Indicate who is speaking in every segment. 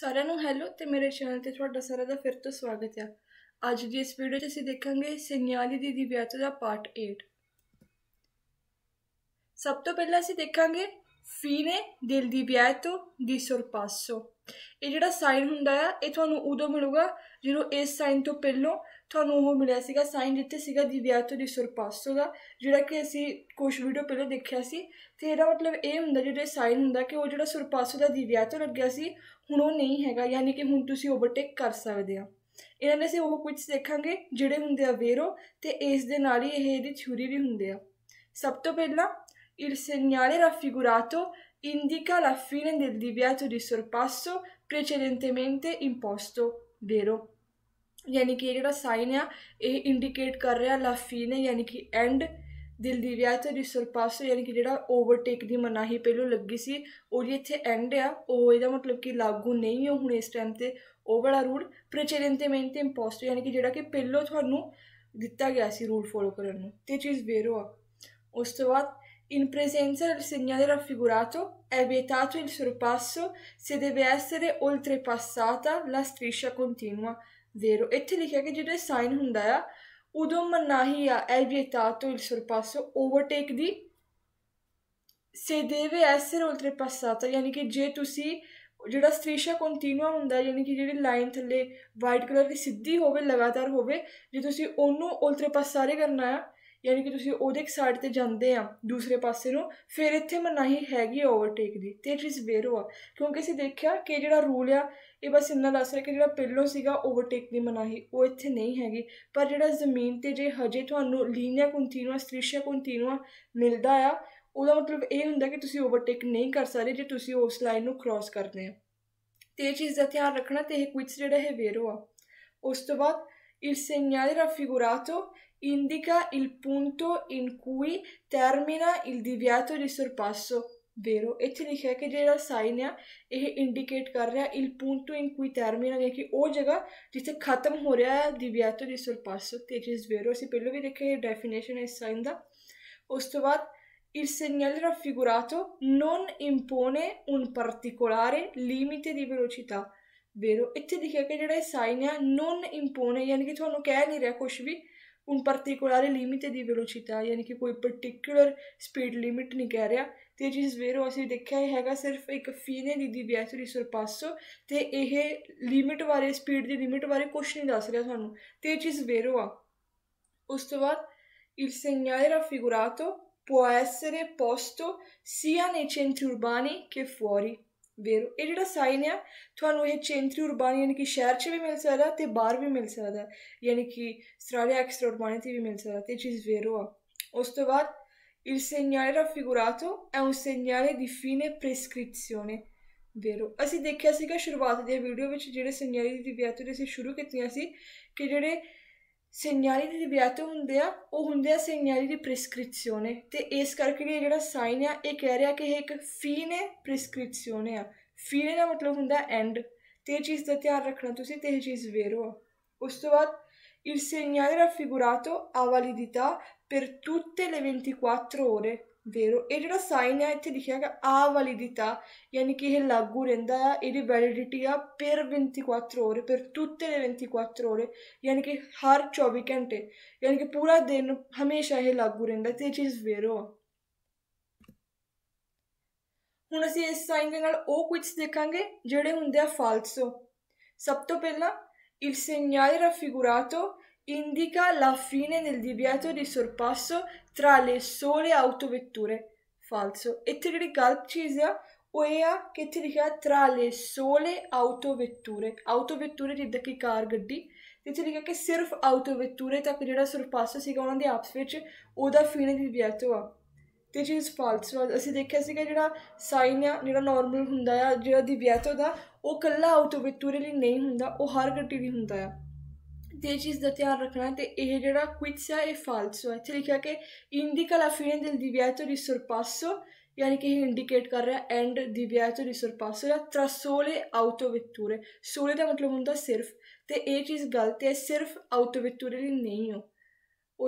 Speaker 1: ਸਾਰਿਆਂ ਨੂੰ ਹੈਲੋ ਤੇ ਮੇਰੇ ਚੈਨਲ ਤੇ ਤੁਹਾਡਾ ਸਾਰਿਆਂ ਦਾ ਫਿਰ ਤੋਂ ਸਵਾਗਤ ਹੈ ਅੱਜ ਦੀ ਇਸ ਵੀਡੀਓ 'ਚ ਅਸੀਂ ਦੇਖਾਂਗੇ ਸਿਨਿਆਲੀ ਦੀ ਦੀ ਵਿਆਹ ਦਾ ਪਾਰਟ 8 ਸਭ ਤੋਂ ਪਹਿਲਾਂ ਅਸੀਂ ਦੇਖਾਂਗੇ ਫੀਨੇ ਦਿਲ ਦੀ ਵਿਆਹ ਤੋਂ ਦੀ ਸੁਰਪਾਸੋ ਇਹ ਜਿਹੜਾ ਸਾਈਨ ਹੁੰਦਾ ਹੈ ਇਹ ਤੁਹਾਨੂੰ ਉਦੋਂ ਮਿਲੂਗਾ ਜਦੋਂ ਇਸ ਸਾਈਨ ਤੋਂ ਪਹਿਲਾਂ ਤੁਹਾਨੂੰ ਉਹ ਮਿਲਿਆ ਸੀਗਾ ਸਾਈਨ ਜਿੱਥੇ ਸੀਗਾ ਦਿਵਿਆਤੋ ਦੀ ਸੁਰਪਾਸੋ ਦਾ ਜਿਹੜਾ ਕਿ ਅਸੀਂ ਕੁਝ ਵੀਡੀਓ ਪਹਿਲਾਂ ਦੇਖਿਆ ਸੀ ਤੇ ਇਹਦਾ ਮਤਲਬ ਇਹ ਹੁੰਦਾ ਜਿਹੜਾ ਸਾਈਨ ਹੁੰਦਾ ਕਿ ਉਹ ਜਿਹੜਾ ਸੁਰਪਾਸੋ ਦਾ ਦਿਵਿਆਤੋ ਲੱਗਿਆ ਸੀ ਹੁਣ ਉਹ ਨਹੀਂ ਹੈਗਾ ਯਾਨੀ ਕਿ ਹੁਣ ਤੁਸੀਂ ਓਵਰਟੇਕ ਕਰ ਸਕਦੇ ਹੋ ਇਹਨਾਂ ਨੇ ਸੇ ਉਹ ਕੁਝ ਦੇਖਾਂਗੇ ਜਿਹੜੇ ਹੁੰਦੇ ਆ ਵੇਰੋ ਤੇ ਇਸ ਦੇ ਨਾਲ ਹੀ ਇਹ ਇਹਦੀ ਛੁਰੀ ਵੀ ਹੁੰਦੇ ਆ ਸਭ ਤੋਂ ਪਹਿਲਾਂ il segnale raffigurato indica la fine del divieto di sorpasso precedentemente imposto, vero? यानी कि जो साइन आ ये इंडिकेट कर रहा लाफीन है यानी कि एंड ਦਿਲ ਦੀ ਵਿਆਹ ਤੇ ਰਿਸਰਪਾਸ ਯਾਨੀ ਕਿ ਜਿਹੜਾ ਓਵਰਟੇਕ ਦੀ ਮਨਾਹੀ ਪਹਿਲੋਂ ਲੱਗੀ ਸੀ ਉਹਦੀ ਇੱਥੇ ਐਂਡ ਆ ਉਹ ਇਹਦਾ ਮਤਲਬ ਕਿ ਲਾਗੂ ਨਹੀਂ ਹੋ ਹੁਣ ਇਸ ਟਾਈਮ ਤੇ ਉਹ ਵਾਲਾ ਰੂਲ ਪ੍ਰੈਚੈਡੈਂਟੇਮੈਂਟੇ ਇੰਪੋਸਟ ਯਾਨੀ ਕਿ ਜਿਹੜਾ ਕਿ ਪਹਿਲੋਂ ਤੁਹਾਨੂੰ ਦਿੱਤਾ ਗਿਆ ਸੀ ਰੂਲ ਫੋਲੋ ਕਰਨ ਨੂੰ ਤੇ ਚੀਜ਼ ਵੇਰੋ ਆ ਉਸ ਤੋਂ ਬਾਅਦ In presenza del segnale raffigurato è vietato il sorpasso se deve essere oltrepassata la striscia continua. Vero. E te dice che di sign hundaya? Udo mannahia è vietato il sorpasso overtake di? Se deve essere oltrepassata, yani che je tu si, la striscia continua hundaya, yani che jiri line thalle white color di siddhi hove, lagatar hove, je tu si onnu oltrepassare karnaya. ਯਾਨੀ ਕਿ ਤੁਸੀਂ ਉਹਦੇ ਇੱਕ side ਤੇ ਜਾਂਦੇ ਆ ਦੂਸਰੇ ਪਾਸੇ ਨੂੰ ਫਿਰ ਇੱਥੇ ਮਨਾਹੀ ਹੈਗੀ ਓਵਰਟੇਕ ਦੀ ਤੇ ਇਟ ਇਜ਼ ਵੇਰੋ ਆ ਕਿਉਂਕਿ ਅਸੀਂ ਦੇਖਿਆ ਕਿ ਜਿਹੜਾ ਰੂਲ ਆ ਇਹ ਬਸ ਇੰਨਾ ਦੱਸ ਰਿਹਾ ਕਿ ਜਿਹੜਾ ਪਹਿਲੋਂ ਸੀਗਾ ਓਵਰਟੇਕ ਦੀ ਮਨਾਹੀ ਉਹ ਇੱਥੇ ਨਹੀਂ ਹੈਗੀ ਪਰ ਜਿਹੜਾ ਜ਼ਮੀਨ ਤੇ ਜੇ ਹਜੇ ਤੁਹਾਨੂੰ ਲੀਨੀਆ ਕੰਟੀਨਿਊਸ ਤ੍ਰਿਸ਼ਾ ਕੰਟੀਨਿਊਸ ਮਿਲਦਾ ਆ ਉਹਦਾ ਮਤਲਬ ਇਹ ਹੁੰਦਾ ਕਿ ਤੁਸੀਂ ਓਵਰਟੇਕ ਨਹੀਂ ਕਰ ਸਕਦੇ ਜੇ ਤੁਸੀਂ ਉਸ ਲਾਈਨ ਨੂੰ ਕ੍ਰਾਸ ਕਰਦੇ ਆ ਤੇ ਇਹ ਚੀਜ਼ ਦਾ ਧਿਆਨ ਰੱਖਣਾ ਤੇ ਇਹ ਕੁਇਚ ਜਿਹੜਾ ਹੈ ਵੇਰੋ ਆ ਉਸ ਤੋਂ ਬਾਅਦ il segnale raffigurato indica il punto in cui termina il divieto di sorpasso vero e ti dice che जो साइन है यह इंडिकेट कर रहा है इल पुंटो इन कोई टर्मिनल यानी कि वो जगह जिथे खत्म हो रहा है दिव्यातो दी सुरपासो तो इट इज़ वेरो असं पहले signa देखा Il segnale raffigurato non impone un particolare limite di velocità, vero? E ti dice che la signa non impone, yani che tu non chiedi, non un particolare limite di velocità ਯਾਨੀ ਕਿ ਕੋਈ particular speed limit ਨਹੀਂ ਕਹਿ ਰਿਹਾ ਤੇ ਜਿਸ ਵੇਰੋ ਅਸੀਂ ਦੇਖਿਆ ਹੈਗਾ ਸਿਰਫ ਇੱਕ ਫੀਨੇ ਦੀ ਦੀ ਵਿਆਸਰੀ ਸਰਪਾਸੋ ਤੇ ਇਹ ਲਿਮਿਟ ਬਾਰੇ ਸਪੀਡ ਦੀ ਲਿਮਿਟ ਬਾਰੇ ਕੁਝ ਨਹੀਂ ਦੱਸ ਰਿਹਾ ਸਾਨੂੰ ਤੇ ਜਿਸ ਵੇਰੋ ਆ ਉਸ ਤੋਂ ਬਾਅਦ il segnale raffigurato può essere posto sia nei centri urbani che fuori ਵੇਰੋ ਇਹ ਜਿਹੜਾ ਸਾਈਨ ਆ ਤੁਹਾਨੂੰ ਇਹ ਚੇਂਤਰੀ ਉਰਬਾਨੀ ਯਾਨੀ ਕਿ ਸ਼ਹਿਰ 'ਚ ਵੀ ਮਿਲ ਸਕਦਾ ਤੇ ਬਾਹਰ ਵੀ ਮਿਲ ਸਕਦਾ ਯਾਨੀ ਕਿ ਸਰਾਰੀਆ ਐਕਸਟਰਾ ਉਰਬਾਨੀ ਤੇ ਵੀ ਮਿਲ ਸਕਦਾ ਤੇ ਚੀਜ਼ ਵੇਰੋ ਆ ਉਸ ਤੋਂ ਬਾਅਦ il segnale raffigurato ਐ un segnale ਦੀ ਫਿਨੇ prescrizione ਵੇਰੋ ਅਸੀਂ ਦੇਖਿਆ ਸੀਗਾ ਸ਼ੁਰੂਆਤ ਦੇ ਵੀਡੀਓ ਵਿੱਚ ਜਿਹੜੇ ਸਿਗਨਲ ਦੀ ਵਿਆਤੂ ਦੇ ਅਸੀਂ ਸ਼ੁਰੂ ਕੀਤੀਆਂ ਸੀ ਕਿ ਜਿਹੜੇ segnali ਦੀ ਰਿਵਾਇਤ ਹੁੰਦੇ ਆ ਉਹ ਹੁੰਦੇ ਆ ਸਿਗਨਲੀ ਦੀ ਪ੍ਰਿਸਕ੍ਰਿਪਸ਼ਨ ਤੇ ਇਸ ਕਰਕੇ ਇਹ ਜਿਹੜਾ ਸਾਈਨ ਆ ਇਹ ਕਹਿ ਰਿਹਾ ਕਿ ਇਹ ਇੱਕ ਫੀ ਨੇ ਪ੍ਰਿਸਕ੍ਰਿਪਸ਼ਨ ਆ ਫੀ ਦਾ ਮਤਲਬ ਹੁੰਦਾ ਐਂਡ ਤੇ ਇਹ ਚੀਜ਼ ਦਾ ਧਿਆਨ ਰੱਖਣਾ ਤੁਸੀਂ ਤੇ ਇਹ ਚੀਜ਼ ਵੇਰੋ ਉਸ ਤੋਂ ਬਾਅਦ il segnale raffigurato a validità per tutte le 24 ore ਵੇਰੋ ਇਹ ਜਿਹੜਾ ਸਾਈਨ ਹੈ ਇੱਥੇ ਲਿਖਿਆ ਹੈ ਆ ਵਾਲੀ ਦਿੱਤਾ ਯਾਨੀ ਕਿ ਇਹ ਲਾਗੂ ਰਹਿੰਦਾ ਹੈ ਇਹਦੀ ਵੈਲਿਡਿਟੀ ਆ ਪਰ 24 ore ਪਰ tutte 24 ore ਯਾਨੀ ਕਿ ਹਰ 24 ਘੰਟੇ ਯਾਨੀ ਕਿ ਪੂਰਾ ਦਿਨ ਹਮੇਸ਼ਾ ਇਹ ਲਾਗੂ ਰਹਿੰਦਾ ਤੇ ਇਹ ਚੀਜ਼ ਵੇਰੋ ਹੁਣ ਅਸੀਂ ਇਸ ਸਾਈਨ ਦੇ ਨਾਲ ਉਹ ਕੁਝ ਦੇਖਾਂਗੇ ਜਿਹੜੇ ਹੁੰਦੇ ਆ ਫਾਲਸੋ ਸਭ ਤੋਂ ਪਹਿਲਾਂ il segnale raffigurato indica la fine del divieto di sorpasso tra le sole autovetture. Falso. Ettericalcisia ਹੋਇਆ ਕਿੱਥੇ ਲਿਖਿਆ ਟਰਾਲੇ ਸੋਲੇ ਆਟੋ ਵਿਤੂਰੇ ਆਟੋ ਵਿਤੂਰੇ ਜਿੱਦਾਂ ਕਿ ਕਾਰ ਗੱਡੀ ਇੱਥੇ ਲਿਖਿਆ ਕਿ ਸਿਰਫ ਆਟੋ ਵਿਤੂਰੇ ਤੱਕ ਜਿਹੜਾ ਸਰਪਾਸ ਸੀਗਾ ਉਹਨਾਂ ਦੇ ਆਪਸ ਵਿੱਚ ਉਹਦਾ ਫੀਲਿੰਗ ਦੀ ਵਿਅਕਤ ਹੋਆ ਤੇ ਚੀਜ਼ ਫਾਲਸ ਵਾਸ ਅਸੀਂ ਦੇਖਿਆ ਸੀਗਾ ਜਿਹੜਾ ਸਾਈਨ ਆ ਜਿਹੜਾ ਨਾਰਮਲ ਹੁੰਦਾ ਆ ਜਿਹੜਾ ਦੀ ਵਿਅਕਤ ਦਾ ਉਹ ਕੱਲਾ ਆਟੋ ਵਿਤੂਰੇ ਲਈ ਨਹੀਂ ਹੁੰਦਾ ਉਹ ਹਰ ਗੱਡੀ ਲਈ ਹੁੰਦਾ ਆ 10 isdati aracnate esagera, quizia e falso Cioè, चलिए क्या के इंडी का लाफिने दिल दिव्या तो रिसोर पासो यानी कि इंडिकेट कर रहा है एंड दिव्यायतो रिसोर पासो या त्रा सोले आउटोवेत्तूरे सोले दा मतलब होंदा सिर्फ ते एह् चीज गलत ऐ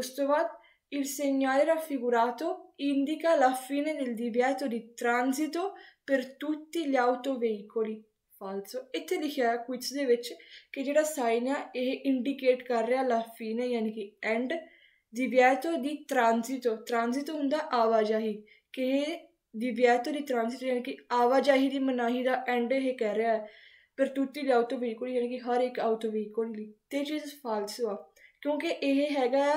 Speaker 1: सिर्फ il segnale raffigurato indica la fine del divieto di transito per tutti gli autoveicoli ਫਾਲਸੋ ਇੱਥੇ ਲਿਖਿਆ ਕੁਇਟਸ ਦੇ ਵਿੱਚ ਕਿ ਜਿਹੜਾ ਸਾਈਨ ਆ ਇਹ ਇੰਡੀਕੇਟ ਕਰ ਰਿਹਾ ਲਾਫੀ ਫੀਨ ਯਾਨੀ ਕਿ ਐਂਡ ਦੀ ਵਿਆਤੋ ਦੀ ਟ੍ਰਾਂਜ਼ਿਟੋ ਟ੍ਰਾਂਜ਼ਿਟੋ ਹੁੰਦਾ ਆਵਾਜਾਹੀ ਕਿ ਦੀ ਵਿਆਤੋ ਦੀ ਟ੍ਰਾਂਜ਼ਿਟ ਯਾਨੀ ਕਿ ਆਵਾਜਾਹੀ ਦੀ ਮਨਾਹੀ ਦਾ ਐਂਡ ਇਹ ਕਹਿ ਰਿਹਾ ਹੈ ਪਰ ਟੁੱਟੀ ਦੀ ਆਊਟ ਬਿਲਕੁਲ ਯਾਨੀ ਕਿ ਹਰ ਇੱਕ ਆਊਟ ਵਹੀਕਲ ਲਈ ਤੇ ਚੀਜ਼ ਫਾਲਸੋ ਆ ਕਿਉਂਕਿ ਇਹ ਹੈਗਾ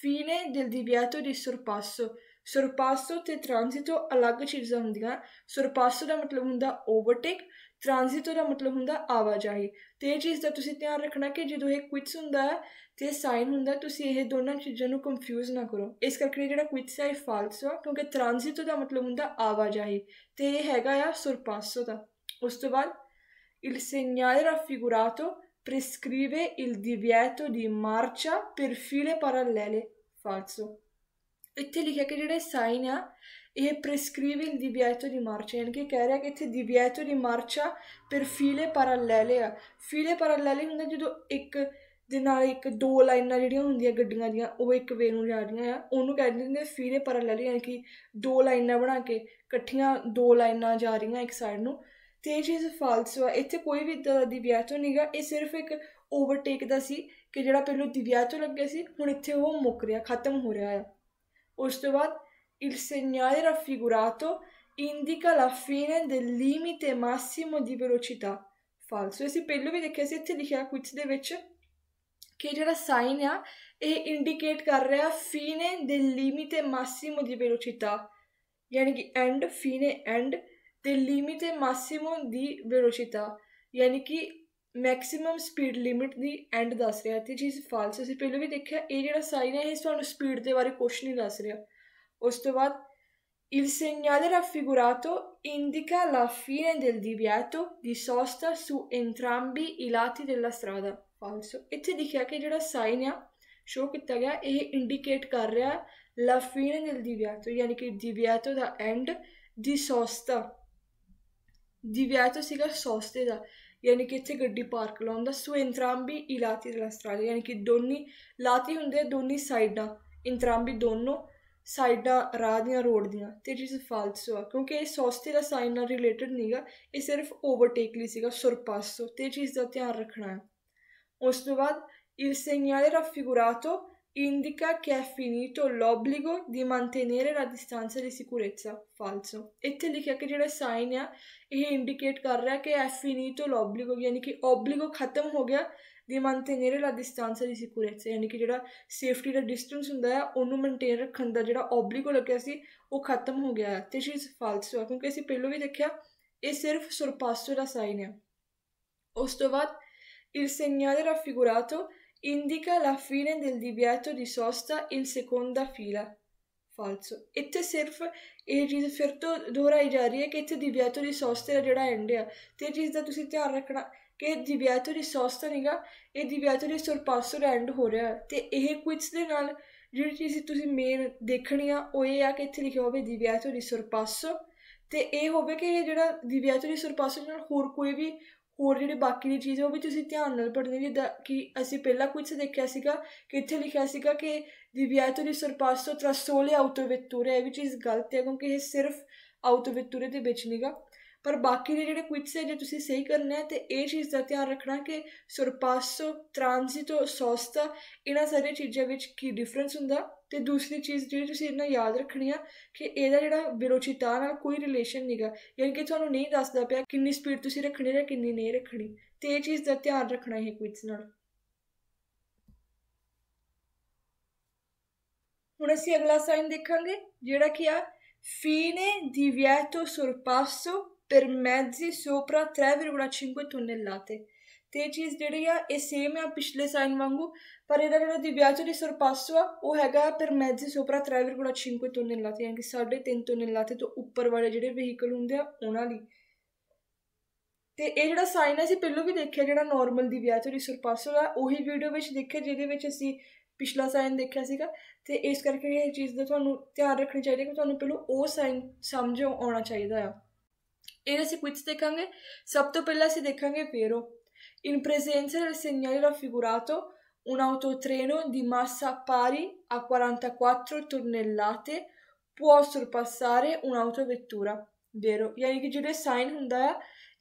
Speaker 1: ਫੀਨੇ ਦਿਲ ਦੀ ਵਿਆਤੋ ਦੀ ਸੁਰਪਾਸੋ ਸੁਰਪਾਸੋ ਤੇ ਟ੍ਰਾਂਜ਼ਿਟੋ ਅਲੱਗ ਚੀਜ਼ਾਂ ਹੁੰਦੀਆਂ ਸੁਰਪਾਸੋ ਦਾ ਮਤਲਬ ਹੁੰਦਾ ਓਵਰਟੇਕ ਟ੍ਰਾਂਜ਼ਿਟ ਦਾ ਮਤਲਬ ਹੁੰਦਾ ਆਵਾਜਾਈ ਤੇ ਇਹ ਚੀਜ਼ ਦਾ ਤੁਸੀਂ ਧਿਆਨ ਰੱਖਣਾ ਕਿ ਜਦੋਂ ਇਹ ਕੁਇਟਸ ਹੁੰਦਾ ਹੈ ਤੇ ਸਾਈਨ ਹੁੰਦਾ ਤੁਸੀਂ ਇਹ ਦੋਨਾਂ ਚੀਜ਼ਾਂ ਨੂੰ ਕੰਫਿਊਜ਼ ਨਾ ਕਰੋ ਇਸ ਕਰਕੇ ਜਿਹੜਾ ਕੁਇਟਸ ਹੈ ਇਹ ਫਾਲਸ ਹੈ ਕਿਉਂਕਿ ਟ੍ਰਾਂਜ਼ਿਟ ਦਾ ਮਤਲਬ ਹੁੰਦਾ ਆਵਾਜਾਈ ਤੇ ਇਹ ਹੈਗਾ ਆ ਸੁਰਪਾਸੋ ਦਾ ਉਸ ਤੋਂ ਬਾਅਦ il segnale raffigurato prescrive il divieto di marcia per file parallele falso ਇੱਥੇ ਲਿਖਿਆ ਕਿ ਜਿਹੜੇ ਸਾਈਨ ਆ e prescrive il divieto di marcia. E in che gerekçe divieto di marcia per file parallele ਆ ਫੀਲੇ parallele ਹੁੰਦਾ ਜਦੋਂ ਇੱਕ ਦੇ ਨਾਲ ਇੱਕ ਦੋ ਲਾਈਨਾਂ ਜਿਹੜੀਆਂ ਹੁੰਦੀਆਂ ਗੱਡੀਆਂ ਦੀਆਂ ਉਹ ਇੱਕ ਵੇ ਨੂੰ ਜਾ ਰਹੀਆਂ ਆ ਉਹਨੂੰ ਕਹਿੰਦੇ ਨੇ ਫੀਲੇ parallele ਯਾਨੀ ਕਿ ਦੋ ਲਾਈਨਾਂ ਬਣਾ ਕੇ ਇਕੱਠੀਆਂ ਦੋ ਲਾਈਨਾਂ ਜਾ ਰਹੀਆਂ ਇੱਕ ਸਾਈਡ ਨੂੰ ਤੇ ਇਹ ਚੀਜ਼ ਫਾਲਸ ਆ ਇੱਥੇ ਕੋਈ ਵੀ ਦੀ ਵਿਆਤੋ ਦਿਵਿਆਤੋ ਨਹੀਂਗਾ ਇਹ ਸਿਰਫ ਇੱਕ ਓਵਰਟੇਕ ਦਾ ਸੀ ਕਿ ਜਿਹੜਾ ਪਹਿਲਾਂ ਦਿਵਿਆਤੋ ਲੱਗਿਆ ਸੀ ਹੁਣ ਇੱਥੇ ਉਹ ਮੁੱਕ ਰਿਹਾ ਖਤਮ ਹੋ ਰਿਹਾ ਆ ਉਸ ਤੋਂ ਬਾਅਦ Il segnale raffigurato indica la fine del limite massimo di velocità. Falso. E se pello vede che si dichiara quiz di invece che era signa e indicate carrea fine del limite massimo di velocità. Yani end, fine, end del limite massimo di velocità. Yani che maximum speed limit di end da sria. Ti dice falso. Se pello vede che era signa e sono speed di vari question da sria. Ostovat, il segnale raffigurato indica la fine del divieto di sosta su entrambi i lati della strada. Falso. ਇੱਥੇ ਦਿਖਿਆ ਕਿ ਜਿਹੜਾ sign ਆ show ਕੀਤਾ ਗਿਆ ਇਹ indicate ਕਰ ਰਿਹਾ ਲਾ ਫੀਨ ਦਿਲ ਦਿਵਿਆਤੋ ਯਾਨੀ ਕਿ ਦਿਵਿਆਤੋ ਦਾ ਐਂਡ ਦੀ ਸੋਸਤਾ ਦਿਵਿਆਤੋ ਸੀਗਾ ਸੋਸਤੇ ਦਾ ਯਾਨੀ ਕਿ ਇੱਥੇ ਗੱਡੀ ਪਾਰਕ ਲਾਉਂਦਾ ਸੋ ਇੰਤਰਾਂਬੀ ਇਲਾਤੀ ਦਲਾ ਸਟਰਾਲ ਯਾਨੀ ਕਿ ਦੋਨੀ ਲਾਤੀ ਹੁੰਦੇ ਦੋਨੀ ਸਾਈਡਾਂ ਇੰਤਰਾਂਬੀ ਦੋਨੋਂ ਸਾਈਡਾਂ ਰਾਹ ਦੀਆਂ ਰੋਡ ਦੀਆਂ ਤੇ ਜਿਸ ਫਾਲਤੂ ਆ ਕਿਉਂਕਿ ਇਹ ਸੌਸਤੇ ਦਾ ਸਾਈਨ ਨਾਲ ਰਿਲੇਟਡ ਨਹੀਂਗਾ ਇਹ ਸਿਰਫ ਓਵਰਟੇਕ ਲਈ ਸੀਗਾ ਸਰਪਾਸ ਤੋਂ ਤੇ ਚੀਜ਼ ਦਾ ਧਿਆਨ ਰੱਖਣਾ ਹੈ ਉਸ ਤੋਂ ਬਾਅਦ il segnale raffigurato indica ਕਿ è finito l'obbligo ਦੀ mantenere ਲਾ distanza ਦੀ sicurezza. ਫਾਲਸੋ ਇੱਥੇ ਲਿਖਿਆ ਕਿ ਜਿਹੜਾ ਸਾਈਨ ਆ ਇਹ ਇੰਡੀਕੇਟ ਕਰ ਰਿਹਾ ਕਿ ਐ ਫਿਨੀਟੋ l'obbligo ਯਾਨੀ ਕਿ ਓਬਲਿਗੋ ਖਤਮ ਹੋ ਗਿਆ ਦੀ mantenere la distanza di sicurezza ਯਾਨੀ ਕਿ ਜਿਹੜਾ ਸੇਫਟੀ ਦਾ ਡਿਸਟੈਂਸ ਹੁੰਦਾ ਹੈ ਉਹਨੂੰ ਮੇਨਟੇਨ ਰੱਖਣ ਦਾ ਜਿਹੜਾ ਓਬਲੀਗੋ ਲੱਗਿਆ ਸੀ ਉਹ ਖਤਮ ਹੋ ਗਿਆ ਹੈ ਤੇ ਸ਼ੀ ਇਜ਼ ਫਾਲਸ ਕਿਉਂਕਿ ਅਸੀਂ ਪਹਿਲਾਂ ਵੀ ਦੇਖਿਆ ਇਹ ਸਿਰਫ ਸੁਰਪਾਸੋ ਦਾ ਸਾਈਨ ਹੈ ਉਸ ਤੋਂ ਬਾਅਦ il segnale raffigurato indica la fine del divieto di sosta in seconda fila falso ਇੱਥੇ ਸਿਰਫ ਇਹ ਚੀਜ਼ ਫਿਰ ਤੋਂ ਦੁਹਰਾਈ ਜਾ ਰਹੀ ਹੈ ਕਿ ਇੱਥੇ divieto di sosta ਜਿਹੜਾ ਐਂਡ ਹੈ ਤੇ ਚੀਜ਼ ਦਾ ਤੁਸੀਂ ਧਿਆਨ ਰੱਖਣਾ ਕਿ ਦਿਵਿਆਤੋ ਰਿਸੋਰਸ ਤਾਂ ਨਹੀਂਗਾ ਇਹ ਦਿਵਿਆਤੋ ਰਿਸੋਰਸ ਪਾਸੋਂ ਐਂਡ ਹੋ ਰਿਹਾ ਤੇ ਇਹ ਕੁਇਟਸ ਦੇ ਨਾਲ ਜਿਹੜੀ ਚੀਜ਼ ਤੁਸੀਂ ਮੇਨ ਦੇਖਣੀ ਆ ਉਹ ਇਹ ਆ ਕਿ ਇੱਥੇ ਲਿਖਿਆ ਹੋਵੇ ਦਿਵਿਆਤੋ ਰਿਸੋਰਸ ਪਾਸੋਂ ਤੇ ਇਹ ਹੋਵੇ ਕਿ ਇਹ ਜਿਹੜਾ ਦਿਵਿਆਤੋ ਰਿਸੋਰਸ ਪਾਸੋਂ ਨਾਲ ਹੋਰ ਕੋਈ ਵੀ ਹੋਰ ਜਿਹੜੇ ਬਾਕੀ ਦੀ ਚੀਜ਼ ਉਹ ਵੀ ਤੁਸੀਂ ਧਿਆਨ ਨਾਲ ਪੜ੍ਹਨੀ ਜਿੱਦਾਂ ਕਿ ਅਸੀਂ ਪਹਿਲਾਂ ਕੁਇਟਸ ਦੇਖਿਆ ਸੀਗਾ ਕਿ ਇੱਥੇ ਲਿਖਿਆ ਸੀਗਾ ਕਿ ਦਿਵਿਆਤੋ ਰਿਸੋਰਸ ਪਾਸੋਂ ਤਰਸੋਲੇ ਆਉਟੋ ਵਿਤੂਰੇ ਇਹ ਵੀ ਚੀਜ਼ ਗਲਤ ਹੈ ਕਿਉਂਕਿ ਇਹ ਸਿਰਫ ਆਉਟੋ ਵਿਤੂਰੇ ਦੇ ਵਿੱਚ ਨਹੀਂਗਾ ਪਰ ਬਾਕੀ ਦੇ ਜਿਹੜੇ ਕੁਇਕਸ ਹੈ ਜੇ ਤੁਸੀਂ ਸਹੀ ਕਰਨੇ ਹੈ ਤੇ ਇਹ ਚੀਜ਼ ਦਾ ਧਿਆਨ ਰੱਖਣਾ ਕਿ ਸੁਰਪਾਸੋ ਟ੍ਰਾਂਜ਼ਿਟੋ ਸੌਸਤਾ ਇਹਨਾਂ ਸਾਰੀਆਂ ਚੀਜ਼ਾਂ ਵਿੱਚ ਕੀ ਡਿਫਰੈਂਸ ਹੁੰਦਾ ਤੇ ਦੂਸਰੀ ਚੀਜ਼ ਜਿਹੜੀ ਤੁਸੀਂ ਇਹਨਾਂ ਯਾਦ ਰੱਖਣੀ ਆ ਕਿ ਇਹਦਾ ਜਿਹੜਾ ਵਿਰੋਚਿਤਾ ਨਾਲ ਕੋਈ ਰਿਲੇਸ਼ਨ ਨਹੀਂਗਾ ਯਾਨੀ ਕਿ ਤੁਹਾਨੂੰ ਨਹੀਂ ਦੱਸਦਾ ਪਿਆ ਕਿੰਨੀ ਸਪੀਡ ਤੁਸੀਂ ਰੱਖਣੀ ਹੈ ਕਿੰਨੀ ਨਹੀਂ ਰੱਖਣੀ ਤੇ ਇਹ ਚੀਜ਼ ਦਾ ਧਿਆਨ ਰੱਖਣਾ ਇਹ ਕੁਇਕਸ ਨਾਲ ਹੁਣ ਅਸੀਂ ਅਗਲਾ ਸਾਈਨ ਦੇਖਾਂਗੇ ਜਿਹੜਾ ਕਿ ਆ fine divieto ਸੁਰਪਾਸੋ per mezzi sopra 3,5 tonnellate ਤੇ ਇਹ ਇਹ ਸੇਮ ਆ ਪਿਛਲੇ ਸਾਈਨ ਵਾਂਗੂ ਪਰ ਇਹਦਾ ਜਿਹੜਾ ਦਿਵਿਆਚਰੀ ਸਰਪਾਸੋ ਆ ਉਹ ਹੈਗਾ ਪਰ ਮੈਜੀ ਸੋਪਰਾ 3,5 ਟਨਲਾਤੇ ਯਾਨੀ ਕਿ 3.5 ਟਨਲਾਤੇ ਤੋਂ ਉੱਪਰ ਵਾਲੇ ਜਿਹੜੇ ਵਹੀਕਲ ਹੁੰਦੇ ਆ ਉਹਨਾਂ ਲਈ ਤੇ ਇਹ ਜਿਹੜਾ ਸਾਈਨ ਅਸੀਂ ਪਹਿਲਾਂ ਵੀ ਦੇਖਿਆ ਜਿਹੜਾ ਨਾਰਮਲ ਦਿਵਿਆਚਰੀ ਸਰਪਾਸੋ ਆ ਉਹੀ ਵੀਡੀਓ ਵਿੱਚ ਦੇਖਿਆ ਜਿਹਦੇ ਵਿੱਚ ਅਸੀਂ ਪਿਛਲਾ ਸਾਈਨ ਦੇਖਿਆ ਸੀਗਾ ਤੇ ਇਸ ਕਰਕੇ ਇਹ ਚੀਜ਼ ਦਾ ਤੁਹਾਨੂੰ ਧਿਆਨ ਰੱਖਣੀ ਚਾਹੀਦੀ ਕਿ ਤੁਹਾਨੂੰ ਪਹਿਲਾਂ ਉਹ ਸਾਈਨ ਸਮਝੋ ਆਉਣਾ ਚਾਹੀਦਾ ਆ ਇਹਦੇ ਅਸੀਂ ਕੁਝ ਦੇਖਾਂਗੇ ਸਭ ਤੋਂ ਪਹਿਲਾਂ ਅਸੀਂ ਦੇਖਾਂਗੇ Vero in presenza del segnale raffigurato un autotreno di massa pari a 44 tonnellate può sorpassare un'autovettura Vero ਯਾਨੀ ਕਿ ਜਿਹੜੇ ਸਾਈਨ ਹੁੰਦਾ ਹੈ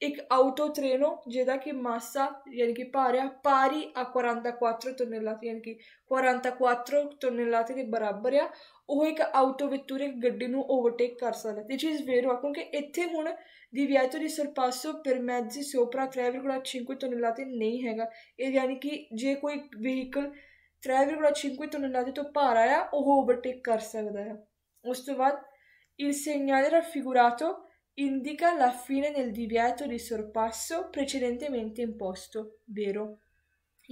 Speaker 1: ਇੱਕ ਆਟੋਟ੍ਰੇਨੋ ਜਿਹਦਾ ਕਿ ਮਾਸਾ ਯਾਨੀ ਕਿ ਭਾਰ ਆ ਪਾਰੀ ਆ 44 ਟਨਲਾਤ ਯਾਨੀ ਕਿ 44 ਟਨਲਾਤ ਦੇ ਬਰਾਬਰ ਆ ਉਹ ਇੱਕ ਆਊਟੋ ਵਿਤੂਰ ਇੱਕ ਗੱਡੀ ਨੂੰ ਓਵਰਟੇਕ ਕਰ ਸਕਦਾ ਦਿਸ ਇਜ਼ ਵੇਰੋ ਕਿਉਂਕਿ ਇੱਥੇ ਹੁਣ ਦੀ ਵਿਆਚੋ ਦੀ ਸਰਪਾਸੋ ਪਰਮੈਜ਼ੀ ਸੋਪਰਾ ਟ੍ਰੈਵਲ ਕੋਲਾ 5 ਟਨਲਾਤੇ ਨਹੀਂ ਹੈਗਾ ਇਹ ਯਾਨੀ ਕਿ ਜੇ ਕੋਈ ਵਹੀਕਲ ਟ੍ਰੈਵਲ ਕੋਲਾ 5 ਟਨਲਾਤੇ ਤੋਂ ਭਾਰ ਆਇਆ ਉਹ ਓਵਰਟੇਕ ਕਰ ਸਕਦਾ ਹੈ ਉਸ ਤੋਂ ਬਾਅਦ il segnale raffigurato indica la fine del divieto di sorpasso precedentemente imposto, vero?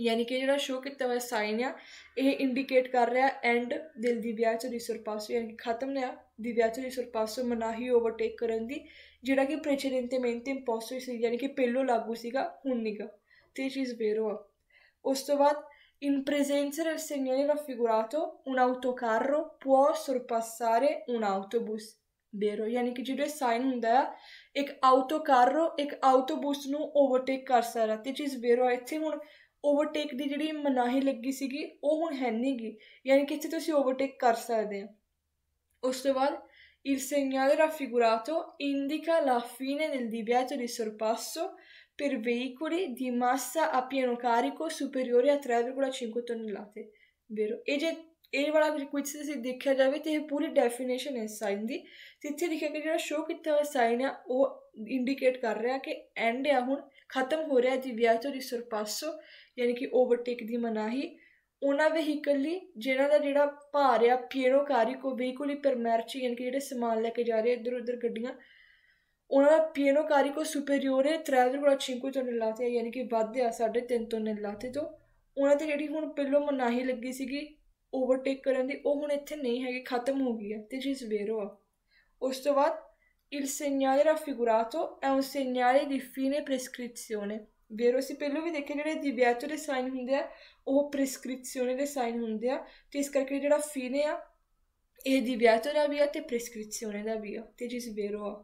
Speaker 1: ਯਾਨੀ ਕਿ ਜਿਹੜਾ ਸ਼ੋ ਕੀਤਾ ਹੋਇਆ ਸਾਈਨ ਆ ਇਹ ਇੰਡੀਕੇਟ ਕਰ ਰਿਹਾ ਐਂਡ ਦਿਲ ਦੀ ਵਿਆਹ ਚ ਰਿਸਰਪਾਸ ਯਾਨੀ ਕਿ ਖਤਮ ਨੇ ਆ ਦੀ ਵਿਆਹ ਚ ਰਿਸਰਪਾਸ ਮਨਾਹੀ ਓਵਰਟੇਕ ਕਰਨ ਦੀ ਜਿਹੜਾ ਕਿ ਪ੍ਰੈਚੀਡੈਂਟ ਤੇ ਮੇਨ ਤੇ ਇੰਪੋਸਟਰ ਸੀ ਯਾਨੀ ਕਿ ਪਹਿਲੋ ਲਾਗੂ ਸੀਗਾ ਹੁਣ ਨਹੀਂਗਾ ਤੇ ਚੀਜ਼ ਵੇਰੋ ਆ ਉਸ ਤੋਂ ਬਾਅਦ in presence del segnale raffigurato, ਉਨ ਆਟੋਕਾਰੋ può ਸਰਪਾਸਾਰੇ ਉਨ ਆਟੋਬਸ Vero, ਯਾਨੀ ਕਿ ਜਿਹੜੇ ਸਾਈਨ ਹੁੰਦਾ ਹੈ ਇੱਕ ਆਟੋਕਾਰੋ ਇੱਕ ਆਟੋਬਸ ਨੂੰ ਓਵਰਟੇਕ ਕਰ ਸਕਦਾ ਤੇ ਚੀਜ਼ ਵੇਰੋ ਇੱਥੇ ਹੁਣ ਓਵਰਟੇਕ ਦੀ ਜਿਹੜੀ ਮਨਾਹੀ ਲੱਗੀ ਸੀਗੀ ਉਹ ਹੁਣ ਹੈ ਨਹੀਂਗੀ ਯਾਨੀ ਕਿ ਇੱਥੇ ਤੁਸੀਂ ਓਵਰਟੇਕ ਕਰ ਸਕਦੇ ਆ ਉਸ ਤੋਂ ਬਾਅਦ il segnale raffigurato indica la fine del divieto di sorpasso ਪਰ veicoli di massa a ਪੀਨੋ carico superiore a 3,5 tonnellate vero e ਜੇ ਇਹ ਵਾਲਾ ਵੀ ਕੁਝ ਤੁਸੀਂ ਦੇਖਿਆ ਜਾਵੇ ਤੇ ਇਹ ਪੂਰੀ ਡੈਫੀਨੇਸ਼ਨ ਹੈ ਸਾਈਨ ਦੀ ਤੇ ਇੱਥੇ ਲਿਖਿਆ ਕਿ ਜਿਹੜਾ ਸ਼ੋ ਕੀਤਾ ਹੋਇਆ ਸਾਈਨ ਆ ਉਹ ਇੰਡੀਕੇਟ ਕਰ ਰਿਹਾ ਕਿ ਐਂਡ ਆ ਹੁਣ ਖਤਮ ਹੋ ਰਿਹਾ ਦੀ ਸਰਪਾਸੋ ਯਾਨੀ ਕਿ ਓਵਰਟੇਕ ਦੀ ਮਨਾਹੀ ਉਹਨਾਂ ਵਹੀਕਲ ਲਈ ਜਿਹੜਾ ਦਾ ਜਿਹੜਾ ਭਾਰ ਆ ਕਾਰੀ ਕੋ ਹੀ ਪਰਮਰਚੀ ਯਾਨੀ ਕਿ ਜਿਹੜੇ ਸਮਾਨ ਲੈ ਕੇ ਜਾ ਰਹੇ ਇੱਧਰ ਉੱਧਰ ਗੱਡੀਆਂ ਉਹਨਾਂ ਦਾ ਕਾਰੀ ਕੋ ਸੁਪੀਰੀਅਰ ਹੈ 3.5 ਤੋਂ ਨਿਲਾਤੇ ਯਾਨੀ ਕਿ ਵੱਧ ਸਾਡੇ 3.5 ਤੋਂ ਨਿਲਾਤੇ ਤੋਂ ਉਹਨਾਂ ਤੇ ਜਿਹੜੀ ਹੁਣ ਪਹਿਲੋਂ ਮਨਾਹੀ ਲੱਗੀ ਸੀਗੀ ਓਵਰਟੇਕ ਕਰਨ ਦੀ ਉਹ ਹੁਣ ਇੱਥੇ ਨਹੀਂ ਹੈਗੀ ਖਤਮ ਹੋ ਗਈ ਹੈ ਤੇ ਜੀ ਸਵੇਰੋ ਆ ਉਸ ਤੋਂ ਬਾਅਦ Il segnale raffigurato è un segnale di fine prescrizione, Vero se per lui verosimilmente che divieto de sainhundia o prescrizione de sainhundia, tisca credere a fine e divieto da via te prescrizione da via, te ci svero a.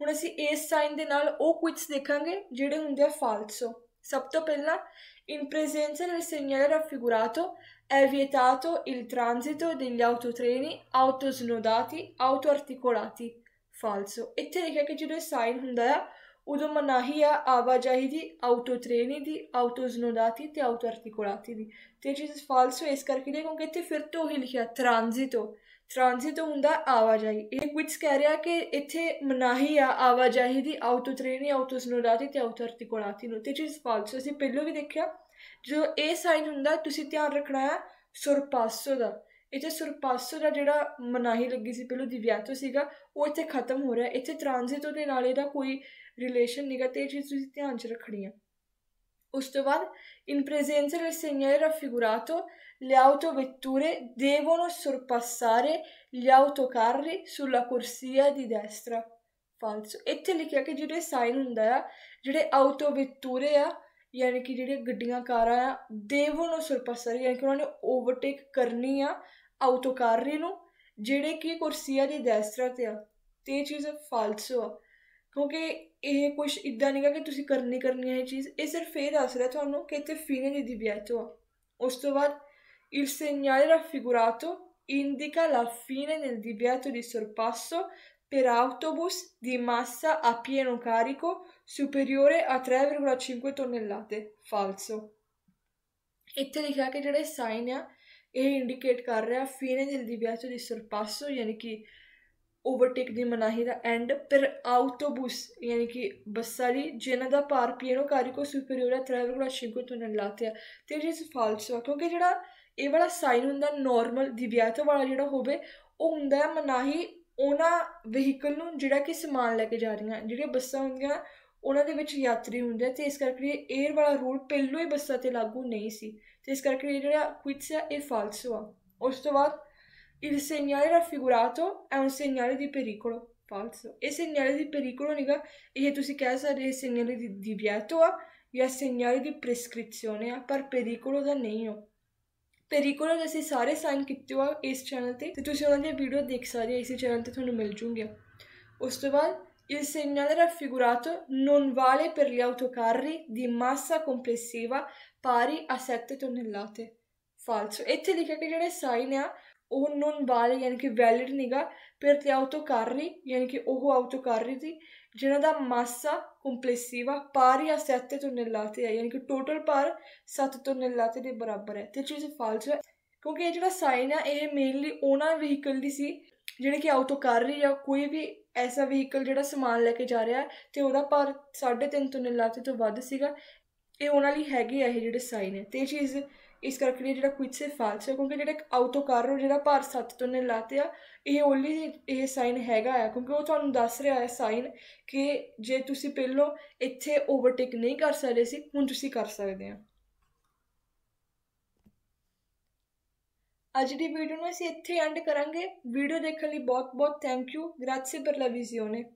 Speaker 1: ਹੁਣ ਅਸੀਂ ਇਸ sign ਦੇ ਨਾਲ ਉਹ ਕੁਇਟਸ ਦੇਖਾਂਗੇ ਜਿਹੜੇ ਹੁੰਦੇ ਆ ਫਾਲਸੋ ਸਭ ਤੋਂ ਪਹਿਲਾਂ in presenza del segnale raffigurato è vietato il transito degli autotreni, auto snodati, auto articolati. falso. E te İtterike gücüne sahip Hyundai'a eh? udum nahiye abacahidi autotreni di auto snodati autosnodati di autoarticolati di. Tecisiz falso e scarchide con che te ferto il transito. Transit ਹੁੰਦਾ ਆਵਾਜਾਈ ਇਹ ਕੁਝ ਕਹਿ ਰਿਹਾ ਕਿ ਇੱਥੇ ਮਨਾਹੀ ਆ ਆਵਾਜਾਈ ਦੀ ਆਉਟੋ ਟ੍ਰੇਨੀ ਆਉਟੋਸ ਨੂੰ ਰਾਤੀ ਤੇ ਆਉਟਰ ਤੇ ਕੋਲਾਤੀ ਨੂੰ ਤੇ ਜਿਸ ਫਾਲਸ ਅਸੀਂ ਪਹਿਲੋ ਵੀ ਦੇਖਿਆ ਜੋ ਇਹ ਸਾਈਨ ਹੁੰਦਾ ਤੁਸੀਂ ਧਿਆਨ ਰੱਖਣਾ ਹੈ ਸੁਰਪਾਸੋ ਦਾ ਇੱਥੇ ਸੁਰਪਾਸੋ ਦਾ ਜਿਹੜਾ ਮਨਾਹੀ ਲੱਗੀ ਸੀ ਦੀ ਵਿਆਤੋ ਸੀਗਾ ਉਹ ਇੱਥੇ ਖਤਮ ਹੋ ਰਿਹਾ ਇੱਥੇ ਟ੍ਰਾਂਜ਼ਿਟ ਉਹਦੇ ਨਾਲ ਇਹਦਾ ਕੋਈ ਰਿਲੇਸ਼ਨ ਨਹੀਂਗਾ ਤੇ ਜਿਸ ਤੁਸੀਂ ਧਿਆਨ 'ਚ ਰੱਖਣੀ ਹੈ ਉਸ ਤੋਂ ਬਾਅਦ in presenza del segnale raffigurato le autovetture devono sorpassare gli autocarri sulla corsia di destra. False ਇੱਥੇ ਲਿਖਿਆ ਕਿ ਜਿਹੜੇ ਸਾਈਨ ਹੁੰਦਾ ਆ ਜਿਹੜੇ ਆਟੋਵਿਤੂਰੇ ਆ ਯਾਨੀ ਕਿ ਜਿਹੜੇ ਗੱਡੀਆਂ ਕਾਰਾਂ ਆ ਦੇਵਨ ਸਰਪਸਰ ਯਾਨੀ ਕਿ ਉਹਨਾਂ ਨੇ ਓਵਰਟੇਕ ਕਰਨੀ ਆ ਆਟੋ ਕਾਰੇ ਨੂੰ ਜਿਹੜੇ ਕਿ ਕੁਰਸੀਆ ਦੀ ਦੈਸਤਰਾ ਤੇ ਆ ਤੇ ਇਹ ਚੀਜ਼ ਫਾਲਸ ਆ ਕਿਉਂਕਿ ਇਹ ਕੁਝ ਇਦਾਂ ਨਹੀਂਗਾ ਕਿ ਤੁਸੀਂ ਕਰਨੀ ਕਰਨੀ ਹੈ ਇਹ ਚੀਜ਼ ਇਹ ਸਿਰਫ ਇਹ ਦੱਸ ਰਿਹਾ ਤੁਹਾਨੂੰ che te fine di divieto ਉਸ ਤੋਂ ਬਾਅਦ il segnale raffigurato indica la fine del divieto di sorpasso per autobus di massa a pieno carico superiore a 3,5 tonnellate falso E te li ਜਿਹੜੇ ਸਾਈਨ ਆ ਇਹ ਇੰਡੀਕੇਟ ਕਰ ਰਿਹਾ ਫੀਨੇ ਦਿਲ ਦੀ ਵਿਆਹ ਤੋਂ ਦੀ ਸਰਪਾਸੋ ਓਵਰਟੇਕ ਦੀ ਮਨਾਹੀ ਦਾ ਐਂਡ ਪਰ ਆਟੋਬਸ ਯਾਨੀ ਕਿ ਬੱਸਾਂ ਲਈ ਜਿਨ੍ਹਾਂ ਦਾ ਪਾਰ ਪੀਣੋ ਕੋ ਸੁਪੀਰੀਅਰ ਹੈ 3.5 ਤੋਂ ਲਾਤੇ ਆ ਤੇ ਇਹ ਫਾਲਸ ਹੋ ਕਿਉਂਕਿ ਜਿਹੜਾ ਇਹ ਵਾਲਾ ਸਾਈਨ ਹੁੰਦਾ ਨਾਰਮਲ ਦਿਵਿਆਤ ਵਾਲਾ ਜਿਹੜਾ ਹੋਵੇ ਉਹ ਹੁੰਦਾ ਹੈ ਮਨਾਹੀ ਉਹਨਾਂ ਵਹੀਕਲ ਨੂੰ ਜਿਹੜਾ ਕਿ ਸਮਾਨ ਲੈ ਕੇ ਜਾ ਰਹੀਆਂ ਜਿਹੜੀਆਂ ਬੱਸਾਂ ਹੁੰਦੀਆਂ ਉਹਨਾਂ ਦੇ ਵਿੱਚ ਯਾਤਰੀ ਹੁੰਦੇ ਤੇ ਇਸ ਕਰਕੇ 에ਅਰ ਵਾਲਾ ਰੂਲ ਪਹਿਲੋ ਹੀ ਬੱਸਾਂ ਤੇ ਲਾਗੂ ਨਹੀਂ ਸੀ ਤੇ ਇਸ ਕਰਕੇ ਜਿਹੜਾ ਕੁਇਟਸ ਹੈ ਇਹ ਫਾਲਸ ਹੋਆ ਉਸ ਤੋਂ ਬਾਅਦ Il segnale raffigurato è un segnale di pericolo. Falso. E segnale di pericolo, nega, e tu si casa del segnale di divieto e ah, il segnale di prescrizione a ah, par pericolo da neo. Pericolo जैसे सारे sign कीते हुआ इस se tu sei तुसी उन्हां दी video देख सकदे इसी चैनल ते थानू मिल जूंगियां उस तो बाद il segnale raffigurato non vale per gli autocarri di massa complessiva pari a 7 tonnellate. Falso. E ਇੱਥੇ ਲਿਖਿਆ ਕਿ ਜਿਹੜੇ ਸਾਈਨ ਆ ਉਹ ਨਨ ਵਾਲੇ ਯਾਨੀ ਕਿ ਵੈਲਿਡ ਫਿਰ ਤੇ ਆਉਟੋ ਕਰ ਰਹੀ ਯਾਨੀ ਕਿ ਉਹ ਆਉਟੋ ਕਰ ਰਹੀ ਸੀ ਜਿਹਨਾਂ ਦਾ ਮਾਸਾ ਕੰਪਲੈਸੀਵਾ ਪਾਰ ਜਾਂ 7 ਤੋਂ ਨਿਲਾਤੇ ਹੈ ਯਾਨੀ ਕਿ ਟੋਟਲ ਪਾਰ 7 ਤੋਂ ਤੇ ਦੇ ਬਰਾਬਰ ਹੈ ਤੇ ਚੀਜ਼ ਫਾਲਸ ਹੈ ਕਿਉਂਕਿ ਇਹ ਜਿਹੜਾ ਸਾਈਨ ਆ ਇਹ ਮੇਨਲੀ ਉਹਨਾਂ ਵਹੀਕਲ ਦੀ ਸੀ ਜਿਹੜੇ ਕਿ ਆਉਟੋ ਕਰ ਰਹੀ ਜਾਂ ਕੋਈ ਵੀ ਐਸਾ ਵਹੀਕਲ ਜਿਹੜਾ ਸਮਾਨ ਲੈ ਕੇ ਜਾ ਰਿਹਾ ਤੇ ਉਹਦਾ ਪਾਰ 3.5 ਤੋਂ ਤੇ ਤੋਂ ਵੱਧ ਸੀਗਾ ਇਹ ਉਹਨਾਂ ਲਈ ਹੈਗੇ ਆ ਇਹ ਜਿਹੜੇ ਸਾਈਨ ਹੈ ਤੇ ਚੀਜ਼ ਇਸ ਕਰਕੇ ਜਿਹੜਾ ਕੁਇਟ ਸੇ ਫਾਲਸ ਹੈ ਕਿਉਂਕਿ ਜਿਹੜਾ ਇੱਕ ਆਊਟੋ ਕਾਰ ਰੋ ਜਿਹੜਾ ਭਾਰ 7 ਤੋਂ ਨੇ ਲਾਤਿਆ ਇਹ ਓਨਲੀ ਇਹ ਸਾਈਨ ਹੈਗਾ ਆ ਕਿਉਂਕਿ ਉਹ ਤੁਹਾਨੂੰ ਦੱਸ ਰਿਹਾ ਹੈ ਸਾਈਨ ਕਿ ਜੇ ਤੁਸੀਂ ਪਹਿਲੋਂ ਇੱਥੇ ਓਵਰਟੇਕ ਨਹੀਂ ਕਰ ਸਕਦੇ ਸੀ ਹੁਣ ਤੁਸੀਂ ਕਰ ਸਕਦੇ ਆ ਅੱਜ ਦੀ ਵੀਡੀਓ ਨੂੰ ਅਸੀਂ ਇੱਥੇ ਐਂਡ ਕਰਾਂਗੇ ਵੀਡੀਓ ਦੇਖਣ ਲਈ ਬਹੁਤ ਬਹੁਤ ਥੈਂਕ ਯੂ ਗ੍ਰੈਟਸੀ ਪਰ ਲਾ